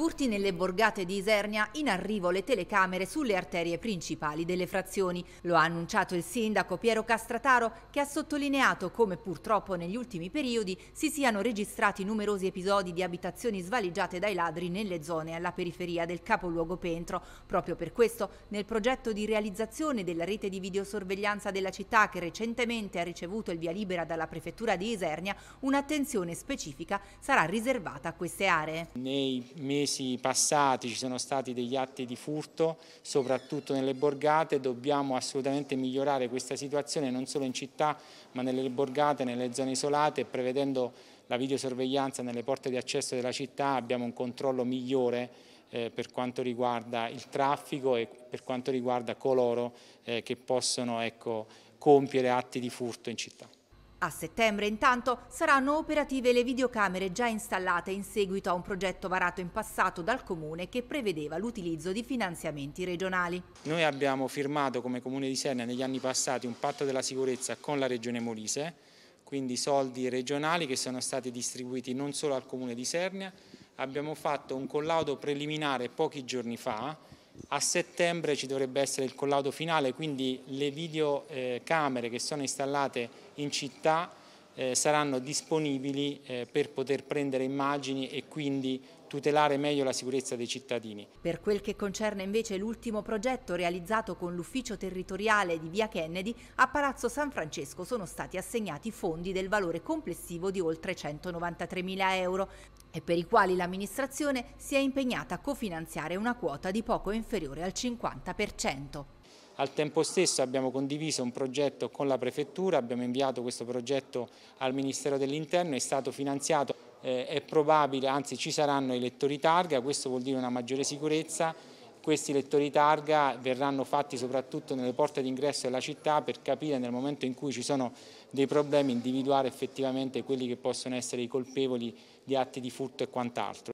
Furti nelle borgate di Isernia, in arrivo le telecamere sulle arterie principali delle frazioni. Lo ha annunciato il sindaco Piero Castrataro che ha sottolineato come purtroppo negli ultimi periodi si siano registrati numerosi episodi di abitazioni svaligiate dai ladri nelle zone alla periferia del capoluogo Pentro. Proprio per questo nel progetto di realizzazione della rete di videosorveglianza della città che recentemente ha ricevuto il via libera dalla prefettura di Isernia, un'attenzione specifica sarà riservata a queste aree. Nei mesi mesi passati ci sono stati degli atti di furto, soprattutto nelle borgate, dobbiamo assolutamente migliorare questa situazione non solo in città ma nelle borgate, nelle zone isolate, prevedendo la videosorveglianza nelle porte di accesso della città abbiamo un controllo migliore eh, per quanto riguarda il traffico e per quanto riguarda coloro eh, che possono ecco, compiere atti di furto in città. A settembre intanto saranno operative le videocamere già installate in seguito a un progetto varato in passato dal Comune che prevedeva l'utilizzo di finanziamenti regionali. Noi abbiamo firmato come Comune di Sernia negli anni passati un patto della sicurezza con la Regione Molise, quindi soldi regionali che sono stati distribuiti non solo al Comune di Sernia, abbiamo fatto un collaudo preliminare pochi giorni fa a settembre ci dovrebbe essere il collaudo finale, quindi le videocamere che sono installate in città eh, saranno disponibili eh, per poter prendere immagini e quindi tutelare meglio la sicurezza dei cittadini. Per quel che concerne invece l'ultimo progetto realizzato con l'ufficio territoriale di Via Kennedy, a Palazzo San Francesco sono stati assegnati fondi del valore complessivo di oltre 193 mila euro e per i quali l'amministrazione si è impegnata a cofinanziare una quota di poco inferiore al 50%. Al tempo stesso abbiamo condiviso un progetto con la Prefettura, abbiamo inviato questo progetto al Ministero dell'Interno, è stato finanziato, eh, è probabile, anzi ci saranno i lettori targa, questo vuol dire una maggiore sicurezza, questi lettori targa verranno fatti soprattutto nelle porte d'ingresso della città per capire nel momento in cui ci sono dei problemi individuare effettivamente quelli che possono essere i colpevoli di atti di furto e quant'altro.